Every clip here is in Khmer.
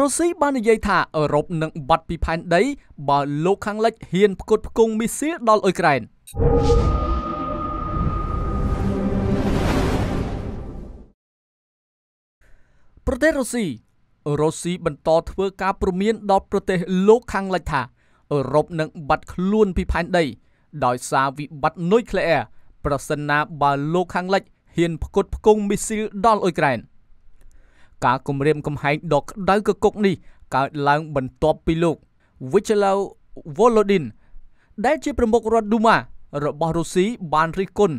រុស្ស៊ីបាននិយាយថាអឺរ៉ុបនឹងបាត់ពីផែនដីបើលោកខាងលិចហ៊ានផ្គត់ផ្គង់មីស៊ីលដល់អ៊ុយក្រែនប្រទេសរុស្ស៊ីរុស្ស៊ីបន្តធ្វើការព្រមានដល់ប្រទេសលោកខាងលិចថាអឺរ៉ុបនឹងបាត់ខ្លួនពីផែនដី ដោយសារវិបត្តិនុយក្លេអ៊ែរប្រសិនណាបើលោកខាងលិចហ៊ានផ្គត់ផ្គង់មីស៊ីលដល់អ៊ុយក្រែន។ការគម្រាមកំហែងដ៏ក្តៅគគុកនេះកើតឡើងបន្ទាប់ពីលោក Vyacheslav Volodin ដែលជាប្រមុខរដ្ឋ Duma របស់រុស្ស៊ីបានរិះគន់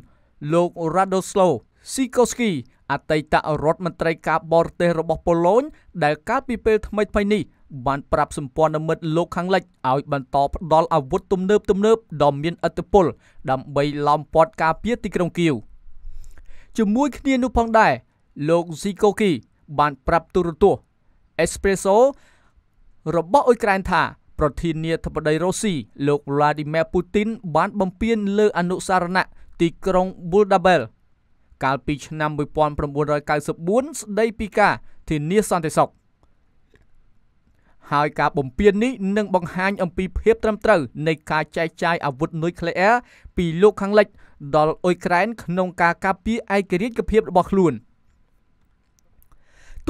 លោក Radoslav Sikorski អតីតរដ្ឋមន្ត្រីការបរទេសរបស់ប៉ូឡូញដែលកាលពីពេលថ្មីថ្មីនេះបានប្រាប់សម្ព័ន្ធមិត្តលោកខាងលិចឲ្យបន្តផ្ដល់អាវុធទំនើបទំនើបដ៏មានឥទ្ធិពល ដើម្បីឡោមព័ទ្ធការពារទីក្រុងគៀវជាមួយគ្នានោះផងដែរលោកស៊ីកូគីបាន ប្រាប់ទូរទស្សន៍ Espresso របស់អ៊ុយក្រែនថាប្រធានាធិបតីរុស្ស៊ីលោក Vladimir Putin បានបំពានលើ អនុសារណៈទីក្រុង Budapest កាលពី ឆ្នាំ1994ស្ដីពីការធានាសន្តិសុខហើយការបំពាននេះនឹងបង្ហាញ អំពីភាព ត្រឹមត្រូវនៃការចែកចាយអាវុធនុយក្លេអ៊ែរពីលោកខាងលិច ដល់អ៊ុយក្រែន ក្នុងការការពារឯករាជ្យភាពរបស់ខ្លួន។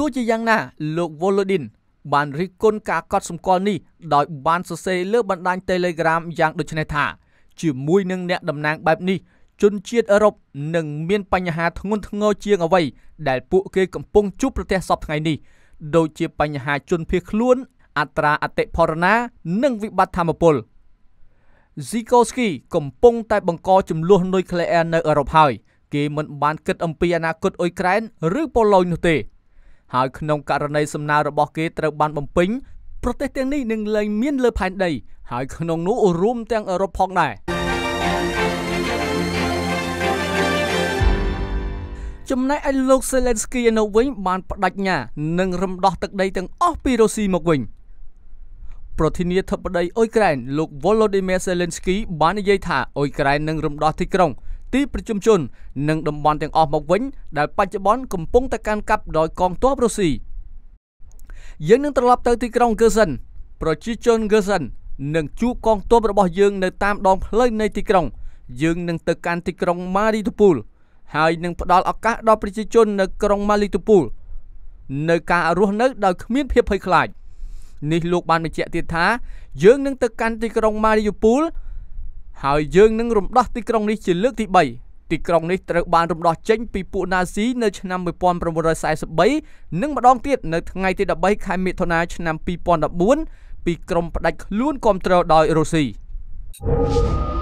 ទោះជាយ៉ាងណា លោក Volodin បានរិះគន់ការកត់សម្គាល់នេះដោយបានសរសេរលើបណ្ដាញ Telegram យ៉ាងដូចនេះថាជាមួយនឹង អ្នកតំណាងបែបនេះជនជាតិអឺរ៉ុបនឹងមានបញ្ហាធ្ងន់ធ្ងរជាងអ្វីដែលពួកគេកំពុងជួបប្រទះសពថ្ងៃនេះដូចជា បញ្ហាជនភៀសខ្លួនអត្រាអតិផរណា និងវិបត្តិធម្មពល Zikowski កំពុង តែបង្កចំនួននុយក្លេអ៊ែរនៅអឺរ៉ុបហើយគេមិនបានគិតអំពីអនាគតអ៊ុយក្រែនឬប៉ូឡូញនោះទេហើយក្នុងករណីសំណើរបស់គេត្រូវ បានបំពេញប្រទេសទាំងនេះនឹងលែងមាន លើផែនដីហើយក្នុងនោះរួមទាំងអឺរ៉ុបផងដែរចំណែកឯលោក Zelensky នៅវិញបានបដិញ្ញានឹងរំដោះទឹកដីទាំងអស់ពីរុស្ស៊ីមកវិញប្រធានាធិបតីអ៊ុយក្រែនលោក Volodymyr Zelensky បាននិយាយថាអ៊ុយក្រែននឹងរំដោះទីក្រុងទីប្រជុំជននិងតំបន់ទាំងអស់មកវិញដែលបច្ចុប្បន្នកំពុងតែកាន់កាប់ដោយកងទ័ពរុស្ស៊ីយើងនឹងត្រឡប់ទៅទីក្រុងហ្គឺសិនប្រជាជនហ្គឺសិននឹងជួបកងទ័ពរបស់យើងនៅតាមដងផ្លូវនៃទីក្រុង យើងនឹងទៅកាន់ទីក្រុងម៉ារីតូពូលហើយនឹងផ្ដល់ឱកាសដល់ប្រជាជននៅក្រុងម៉ារីតូពូលនៅការរស់នៅដោយគ្មានភាពភ័យខ្លាចនេះលោកបានបញ្ជាក់ទៀតថាយើងនឹងទៅកាន់ទីក្រុងម៉ារីយូពូលហើយយើងនឹងរំដោះទីក្រុងនេះជាលើកទី3ទីក្រុងនេះត្រូវបានរំដោះចេញពីពួកណាស៊ីនៅឆ្នាំ1943និងម្ដងទៀតនៅថ្ងៃទី13ខែមិថុនាឆ្នាំ2014ពីក្រុមផ្ដាច់ខ្លួនគ្រប់គ្រងដោយរុស្ស៊ី thank you